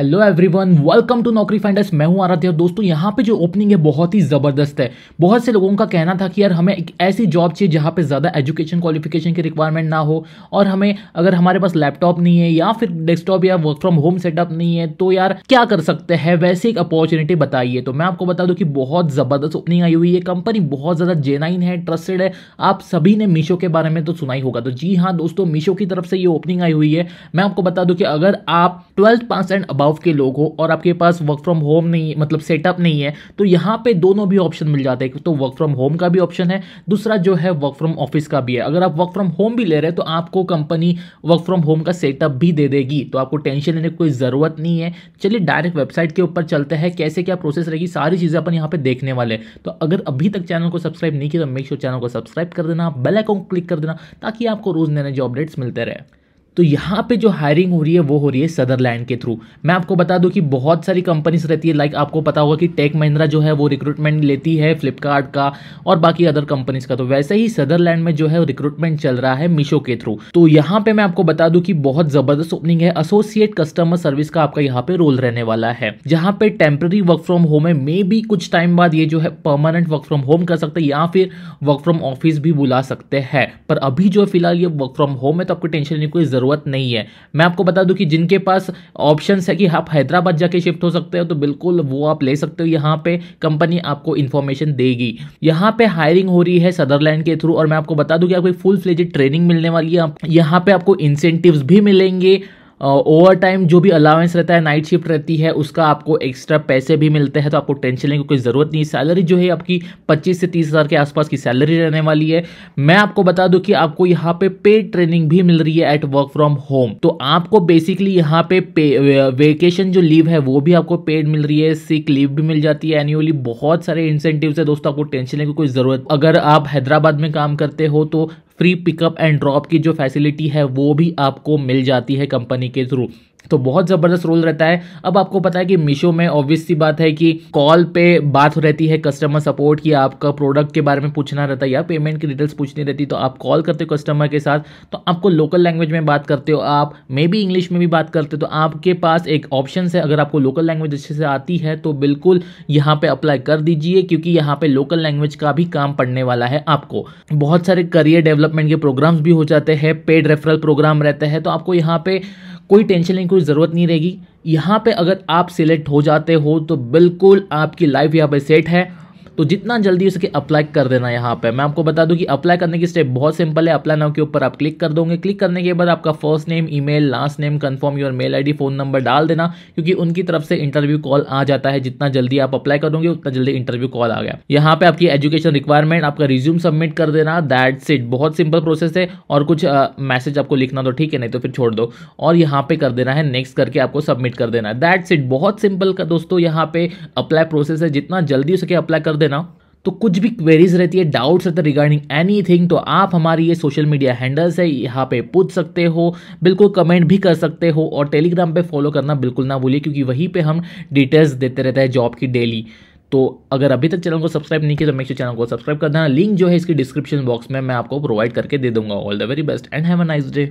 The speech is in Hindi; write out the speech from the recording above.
hello everyone welcome to Naukri finders मैं हूं आराध्या दोस्तों यहाँ पे जो ओपनिंग है बहुत ही ज़बरदस्त है बहुत से लोगों का कहना था कि यार हमें एक ऐसी जॉब चाहिए जहां पे ज़्यादा एजुकेशन क्वालिफिकेशन की रिक्वायरमेंट ना हो और हमें अगर हमारे पास लैपटॉप नहीं है या फिर डेस्कटॉप या वर्क फ्रॉम होम सेटअप नहीं है तो यार क्या कर सकते हैं वैसे एक अपॉर्चुनिटी बताइए तो मैं आपको बता दूँ कि बहुत ज़बरदस्त ओपनिंग आई हुई है कंपनी बहुत ज़्यादा जेनाइन है ट्रस्टेड है आप सभी ने मीशो के बारे में तो सुना ही होगा तो जी हाँ दोस्तों मीशो की तरफ से ये ओपनिंग आई हुई है मैं आपको बता दूँ कि अगर आप ट्वेल्थ पास एंड अबाउट गांव के लोग हो और आपके पास वर्क फ्रॉम होम नहीं मतलब सेटअप नहीं है तो यहाँ पे दोनों भी ऑप्शन मिल जाते हैं तो वर्क फ्रॉम होम का भी ऑप्शन है दूसरा जो है वर्क फ्रॉम ऑफिस का भी है अगर आप वर्क फ्रॉम होम भी ले रहे हैं तो आपको कंपनी वर्क फ्रॉम होम का सेटअप भी दे देगी तो आपको टेंशन लेने की कोई ज़रूरत नहीं है चलिए डायरेक्ट वेबसाइट के ऊपर चलते हैं कैसे क्या प्रोसेस रहेगी सारी चीज़ें अपन यहाँ पर देखने वाले तो अगर अभी तक चैनल को सब्सक्राइब नहीं किया तो मेक श्योर चैनल को सब्सक्राइब कर देना बेल क्लिक कर देना ताकि आपको रोज़ नए नए जो अपडेट्स मिलते रहे तो यहाँ पे जो हायरिंग हो रही है वो हो रही है सदरलैंड के थ्रू मैं आपको बता दूँ कि बहुत सारी कंपनीज रहती है लाइक आपको पता होगा कि टेक महिंद्रा जो है वो रिक्रूटमेंट लेती है फ्लिपकार्ट का और बाकी अदर कंपनीज का तो वैसे ही सदरलैंड में जो है रिक्रूटमेंट चल रहा है मीशो के थ्रू तो यहाँ पे मैं आपको बता दूँ कि बहुत जबरदस्त ओपनिंग है एसोसिएट कस्टमर सर्विस का आपका यहाँ पे रोल रहने वाला है जहाँ पे टेम्प्ररी वर्क फ्रॉम होम है मे बी कुछ टाइम बाद ये जो है परमानेंट वर्क फ्रॉम होम कर सकते हैं या फिर वर्क फ्रॉम ऑफिस भी बुला सकते हैं पर अभी जो फिलहाल ये वर्क फ्रॉम होम है तो आपको टेंशन नहीं कोई ज़रूरत नहीं है मैं आपको बता दूं कि जिनके पास ऑप्शंस है कि आप हैदराबाद जाके शिफ्ट हो सकते हो तो बिल्कुल वो आप ले सकते हो यहाँ पे कंपनी आपको इन्फॉर्मेशन देगी यहाँ पे हायरिंग हो रही है सदरलैंड के थ्रू और मैं आपको बता दूँ कि आपको फुल फ्लेजेड ट्रेनिंग मिलने वाली है यहाँ पे आपको इंसेंटिव भी मिलेंगे ओवर टाइम जो भी अलाउंस रहता है नाइट शिफ्ट रहती है उसका आपको एक्स्ट्रा पैसे भी मिलते हैं तो आपको टेंशन लेने की कोई ज़रूरत नहीं सैलरी जो है आपकी पच्चीस से तीस हज़ार के आसपास की सैलरी रहने वाली है मैं आपको बता दूं कि आपको यहाँ पे पेड ट्रेनिंग भी मिल रही है एट वर्क फ्रॉम होम तो आपको बेसिकली यहाँ पे, पे वेकेशन जो लीव है वो भी आपको पेड मिल रही है सिक लीव भी मिल जाती है एनुअली बहुत सारे इंसेंटिव है दोस्तों आपको टेंशन लेने की कोई ज़रूरत अगर आप हैदराबाद में काम करते हो तो फ्री पिकअप एंड ड्रॉप की जो फैसिलिटी है वो भी आपको मिल जाती है कंपनी के थ्रू तो बहुत ज़बरदस्त रोल रहता है अब आपको पता है कि मीशो में ऑब्वियस सी बात है कि कॉल पे बात रहती है कस्टमर सपोर्ट की आपका प्रोडक्ट के बारे में पूछना रहता है या पेमेंट की डिटेल्स पूछनी रहती तो आप कॉल करते हो कस्टमर के साथ तो आपको लोकल लैंग्वेज में बात करते हो आप मे बी इंग्लिश में भी बात करते हो तो आपके पास एक ऑप्शन है अगर आपको लोकल लैंग्वेज अच्छे से आती है तो बिल्कुल यहाँ पर अप्लाई कर दीजिए क्योंकि यहाँ पर लोकल लैंग्वेज का भी काम पड़ने वाला है आपको बहुत सारे करियर डेवलपमेंट के प्रोग्राम्स भी हो जाते हैं पेड रेफरल प्रोग्राम रहते हैं तो आपको यहाँ पर कोई टेंशन लेने की कोई ज़रूरत नहीं रहेगी यहाँ पे अगर आप सिलेक्ट हो जाते हो तो बिल्कुल आपकी लाइफ यहाँ पे सेट है तो जितना जल्दी उसके अप्लाई कर देना यहाँ पर मैं आपको बता दूँ कि अप्लाई करने की स्टेप बहुत सिंपल है अप्लाई नाउ के ऊपर आप क्लिक कर दोगे क्लिक करने के बाद आपका first name email last name confirm your mail ID phone number डाल देना क्योंकि उनकी तरफ से इंटरव्यू कॉल आ जाता है जितना जल्दी आप अप्लाई करोगे उतना जल्दी इंटरव्यू कॉल आ गया यहाँ पे आपकी एजुकेशन रिक्वायरमेंट आपका रिज्यूम सबमिट कर देना दैट सिट बहुत सिंपल प्रोसेस है और कुछ मैसेज आपको लिखना तो ठीक है नहीं तो फिर छोड़ दो और यहाँ पे कर देना है नेक्स्ट करके आपको सबमिट कर देना है दैट्स इट बहुत सिंपल का दोस्तों यहाँ पे अप्लाई प्रोसेस है जितना जल्दी उसके अप्लाई कर देना देना तो कुछ भी क्वेरीज रहती है डाउट्स रहते रिगार्डिंग एनीथिंग तो आप हमारी ये सोशल मीडिया हैंडल्स है यहाँ पे पूछ सकते हो बिल्कुल कमेंट भी कर सकते हो और टेलीग्राम पे फॉलो करना बिल्कुल ना भूलिए क्योंकि वहीं पे हम डिटेल्स देते रहते हैं जॉब की डेली तो अगर अभी तक चैनल को सब्सक्राइब नहीं किया तो मेक श्योर चैनल को सब्सक्राइब कर देना लिंक जो है इसकी डिस्क्रिप्शन बॉक्स में मैं आपको प्रोवाइड करके दे दूंगा all the very best and have a nice day